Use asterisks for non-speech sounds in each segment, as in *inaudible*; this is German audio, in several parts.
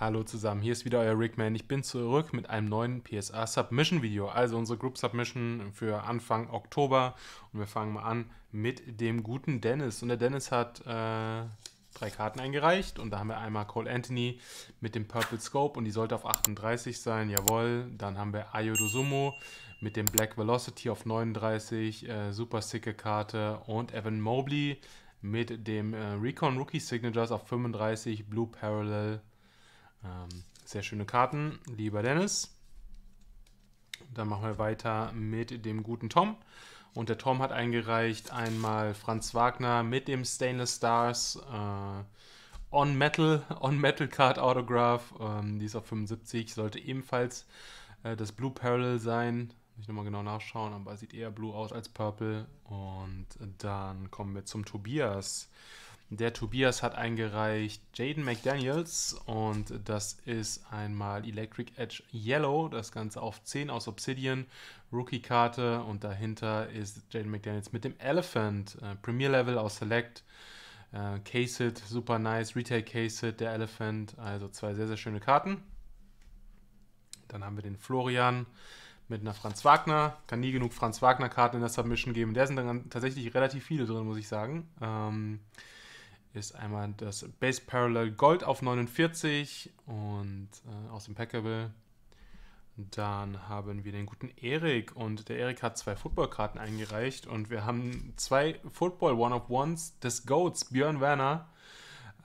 Hallo zusammen, hier ist wieder euer Rickman. Ich bin zurück mit einem neuen PSA Submission Video, also unsere Group Submission für Anfang Oktober. Und wir fangen mal an mit dem guten Dennis. Und der Dennis hat äh, drei Karten eingereicht und da haben wir einmal Cole Anthony mit dem Purple Scope und die sollte auf 38 sein, jawohl. Dann haben wir Ayodosumo mit dem Black Velocity auf 39, äh, super sicke Karte und Evan Mobley mit dem äh, Recon Rookie Signatures auf 35, Blue Parallel ähm, sehr schöne Karten, lieber Dennis. Dann machen wir weiter mit dem guten Tom. Und der Tom hat eingereicht einmal Franz Wagner mit dem Stainless Stars äh, On Metal, *laughs* On Metal Card Autograph. Ähm, die ist auf 75, sollte ebenfalls äh, das Blue Parallel sein. Muss ich nochmal genau nachschauen, aber sieht eher blue aus als purple. Und dann kommen wir zum Tobias. Der Tobias hat eingereicht Jaden McDaniels und das ist einmal Electric Edge Yellow, das Ganze auf 10 aus Obsidian, Rookie-Karte und dahinter ist Jaden McDaniels mit dem Elephant, äh, Premier Level aus Select, äh, It, super nice, Retail Case It, der Elephant, also zwei sehr, sehr schöne Karten. Dann haben wir den Florian mit einer Franz Wagner. Kann nie genug Franz Wagner-Karten in der Submission geben. der sind dann tatsächlich relativ viele drin, muss ich sagen. Ähm, ist einmal das Base Parallel Gold auf 49 und äh, aus Impeccable. Dann haben wir den guten Erik und der Erik hat zwei Footballkarten eingereicht und wir haben zwei Football One-of-Ones des Goats, Björn Werner,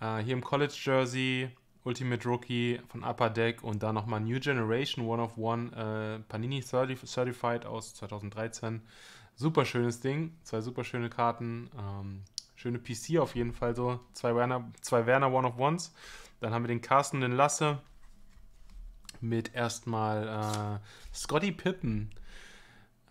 äh, hier im College Jersey, Ultimate Rookie von Upper Deck und dann nochmal New Generation One-of-One äh, Panini Certified aus 2013. Super schönes Ding, zwei super schöne Karten. Ähm, Schöne PC auf jeden Fall, so zwei Werner, zwei Werner One-of-Ones. Dann haben wir den Carsten, den Lasse. Mit erstmal äh, Scotty Pippen.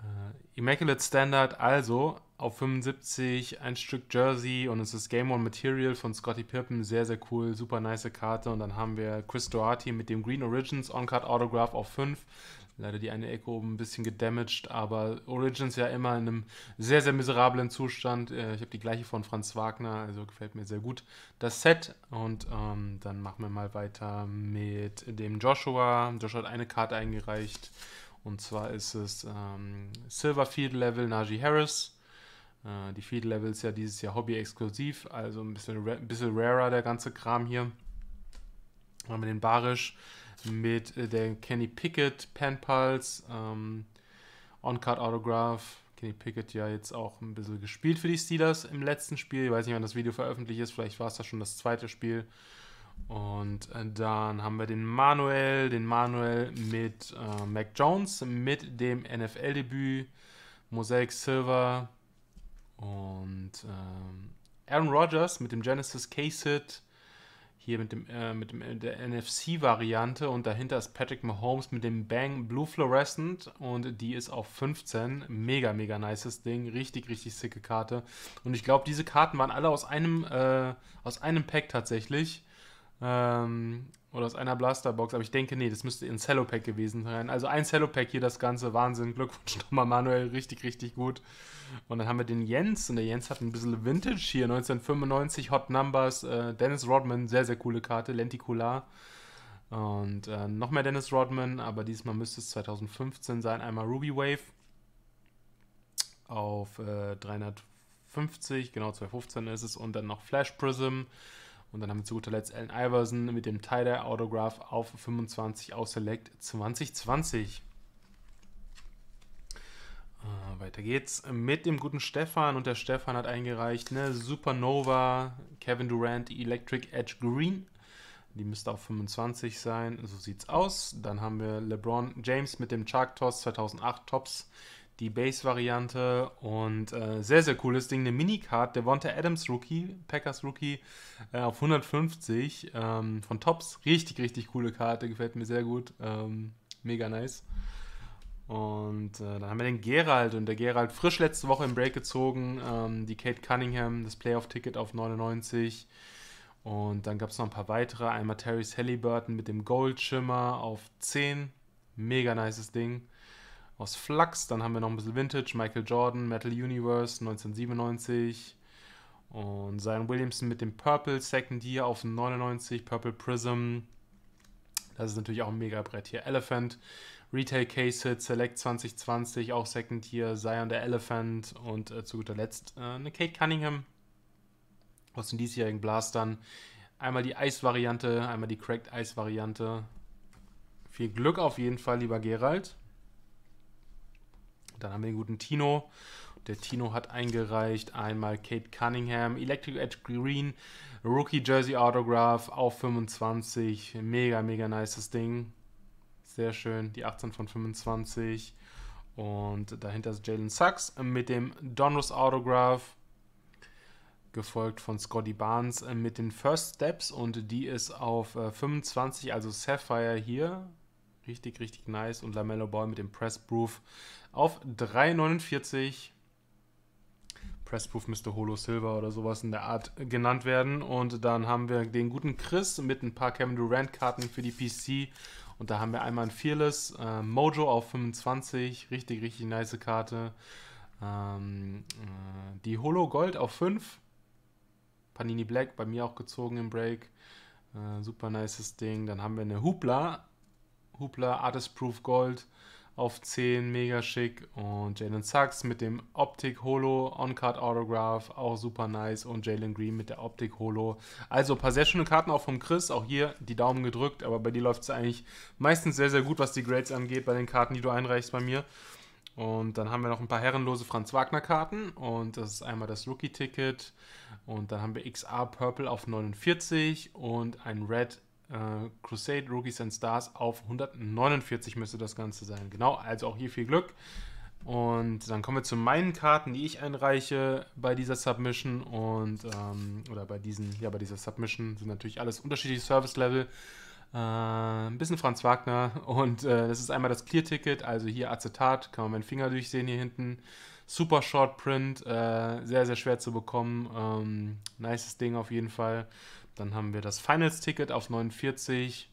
Äh, Immaculate Standard, also auf 75 ein Stück Jersey und es ist Game One Material von Scotty Pippen. Sehr, sehr cool, super nice Karte. Und dann haben wir Chris Doherty mit dem Green Origins On-Card Autograph auf 5 leider die eine Ecke oben ein bisschen gedamaged, aber Origins ja immer in einem sehr, sehr miserablen Zustand. Äh, ich habe die gleiche von Franz Wagner, also gefällt mir sehr gut das Set. Und ähm, dann machen wir mal weiter mit dem Joshua. Joshua hat eine Karte eingereicht und zwar ist es ähm, Silver Field Level Najee Harris. Äh, die Field Level ist ja dieses Jahr Hobby-exklusiv, also ein bisschen, ra bisschen rarer der ganze Kram hier. Dann haben wir den Barisch mit äh, der Kenny Pickett, Pen Pulse, ähm, On-Card Autograph. Kenny Pickett ja jetzt auch ein bisschen gespielt für die Steelers im letzten Spiel. Ich weiß nicht, wann das Video veröffentlicht ist. Vielleicht war es da schon das zweite Spiel. Und äh, dann haben wir den Manuel, den Manuel mit äh, Mac Jones, mit dem NFL-Debüt, Mosaic Silver und ähm, Aaron Rodgers mit dem Genesis Case-Hit hier mit, dem, äh, mit dem, äh, der NFC-Variante und dahinter ist Patrick Mahomes mit dem Bang Blue Fluorescent und die ist auf 15. Mega, mega nices Ding. Richtig, richtig sicke Karte. Und ich glaube, diese Karten waren alle aus einem, äh, aus einem Pack tatsächlich. Ähm, oder aus einer Blasterbox, aber ich denke, nee, das müsste in Pack gewesen sein. Also ein Cello Pack hier das Ganze, Wahnsinn. Glückwunsch *laughs* nochmal, Manuel, richtig, richtig gut. Und dann haben wir den Jens und der Jens hat ein bisschen Vintage hier, 1995 Hot Numbers, äh, Dennis Rodman, sehr, sehr coole Karte, Lenticular. Und äh, noch mehr Dennis Rodman, aber diesmal müsste es 2015 sein. Einmal Ruby Wave auf äh, 350, genau 2015 ist es, und dann noch Flash Prism. Und dann haben wir zu guter Letzt Allen Iverson mit dem tie Autograph auf 25 aus Select 2020. Äh, weiter geht's mit dem guten Stefan. Und der Stefan hat eingereicht eine Supernova, Kevin Durant, Electric Edge Green. Die müsste auf 25 sein. So sieht's aus. Dann haben wir LeBron James mit dem Shark Toss 2008 Tops die Base-Variante und äh, sehr, sehr cooles Ding. Eine Minicard, der Wante Adams Rookie, Packers Rookie äh, auf 150 ähm, von Tops. Richtig, richtig coole Karte, gefällt mir sehr gut. Ähm, mega nice. Und äh, dann haben wir den Gerald und der Gerald frisch letzte Woche im Break gezogen. Ähm, die Kate Cunningham, das Playoff-Ticket auf 99. Und dann gab es noch ein paar weitere. Einmal Terry Halliburton mit dem Goldschimmer auf 10. Mega nice Ding aus Flux. Dann haben wir noch ein bisschen Vintage, Michael Jordan, Metal Universe 1997 und Zion Williamson mit dem Purple Second Year auf 99, Purple Prism. Das ist natürlich auch ein Megabrett hier. Elephant, Retail Case Hit, Select 2020, auch Second Year, Zion der Elephant und äh, zu guter Letzt äh, eine Kate Cunningham aus den diesjährigen Blastern. Einmal die Eis-Variante, einmal die Cracked Eis-Variante. Viel Glück auf jeden Fall, lieber Gerald. Dann haben wir den guten Tino. Der Tino hat eingereicht einmal Kate Cunningham, Electric Edge Green, Rookie Jersey Autograph auf 25. Mega, mega nice Ding. Sehr schön, die 18 von 25. Und dahinter ist Jalen Sachs mit dem Donruss Autograph. Gefolgt von Scotty Barnes mit den First Steps und die ist auf 25, äh, also Sapphire hier Richtig, richtig nice. Und Lamello Ball mit dem Press Proof auf 3,49. Pressproof müsste Holo Silver oder sowas in der Art genannt werden. Und dann haben wir den guten Chris mit ein paar Kevin Durant-Karten für die PC. Und da haben wir einmal ein Fearless äh, Mojo auf 25. Richtig, richtig nice Karte. Ähm, äh, die Holo Gold auf 5. Panini Black bei mir auch gezogen im Break. Äh, super nices Ding. Dann haben wir eine Hubla Hubler Artist Proof Gold auf 10, mega schick. Und Jalen Sachs mit dem Optik Holo On-Card Autograph, auch super nice. Und Jalen Green mit der Optik Holo. Also ein paar sehr schöne Karten auch vom Chris. Auch hier die Daumen gedrückt, aber bei dir läuft es eigentlich meistens sehr, sehr gut, was die Grades angeht, bei den Karten, die du einreichst bei mir. Und dann haben wir noch ein paar herrenlose Franz Wagner Karten. Und das ist einmal das Rookie Ticket. Und dann haben wir XA Purple auf 49 und ein Red äh, Crusade Rookies and Stars auf 149 müsste das Ganze sein. Genau, also auch hier viel Glück. Und dann kommen wir zu meinen Karten, die ich einreiche bei dieser Submission und ähm, oder bei diesen, ja, bei dieser Submission sind natürlich alles unterschiedliche Service-Level. Äh, ein bisschen Franz Wagner und äh, das ist einmal das Clear-Ticket, also hier Acetat, kann man meinen Finger durchsehen hier hinten. Super Short Print, äh, sehr, sehr schwer zu bekommen. Ähm, nices Ding auf jeden Fall. Dann haben wir das Finals-Ticket auf 49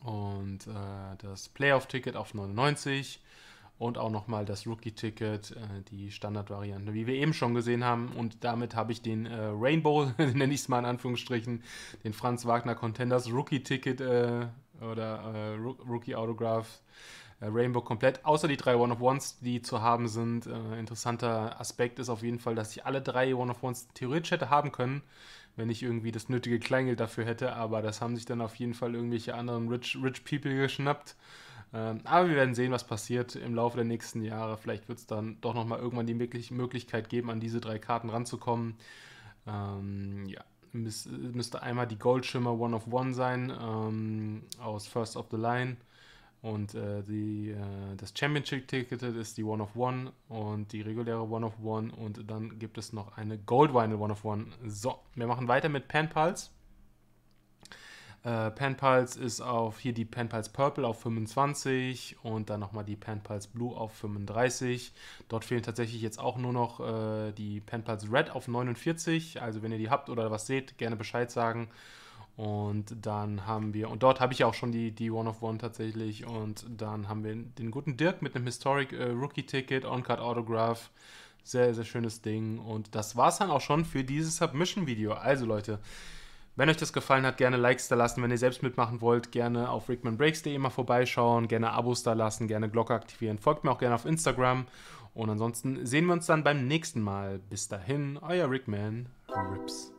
und äh, das Playoff-Ticket auf 99 und auch nochmal das Rookie-Ticket, äh, die Standardvariante, wie wir eben schon gesehen haben. Und damit habe ich den äh, Rainbow, *laughs* nenne ich es mal in Anführungsstrichen, den Franz Wagner Contenders Rookie-Ticket äh, oder äh, Rookie-Autograph. Äh, Rainbow komplett, außer die drei One-of-Ones, die zu haben sind. interessanter Aspekt ist auf jeden Fall, dass ich alle drei One-of-Ones theoretisch hätte haben können wenn ich irgendwie das nötige Kleingeld dafür hätte. Aber das haben sich dann auf jeden Fall irgendwelche anderen Rich, Rich People geschnappt. Ähm, aber wir werden sehen, was passiert im Laufe der nächsten Jahre. Vielleicht wird es dann doch nochmal irgendwann die möglich Möglichkeit geben, an diese drei Karten ranzukommen. Ähm, ja, Müs müsste einmal die Goldschimmer One of One sein ähm, aus First of the Line. Und äh, die, äh, das Championship-Ticket ist die One of One und die reguläre One of One. Und dann gibt es noch eine Goldwine One of One. So, wir machen weiter mit Panpals. Äh, Panpals ist auf hier die Panpals Purple auf 25 und dann nochmal die Panpals Blue auf 35. Dort fehlen tatsächlich jetzt auch nur noch äh, die Panpals Red auf 49. Also, wenn ihr die habt oder was seht, gerne Bescheid sagen. Und dann haben wir, und dort habe ich ja auch schon die, die One-of-One tatsächlich. Und dann haben wir den guten Dirk mit einem Historic äh, Rookie-Ticket, On-Card Autograph. Sehr, sehr schönes Ding. Und das war es dann auch schon für dieses Submission-Video. Also Leute, wenn euch das gefallen hat, gerne Likes da lassen. Wenn ihr selbst mitmachen wollt, gerne auf rickmanbreaks.de mal vorbeischauen, gerne Abos da lassen, gerne Glocke aktivieren. Folgt mir auch gerne auf Instagram. Und ansonsten sehen wir uns dann beim nächsten Mal. Bis dahin, euer Rickman Rips.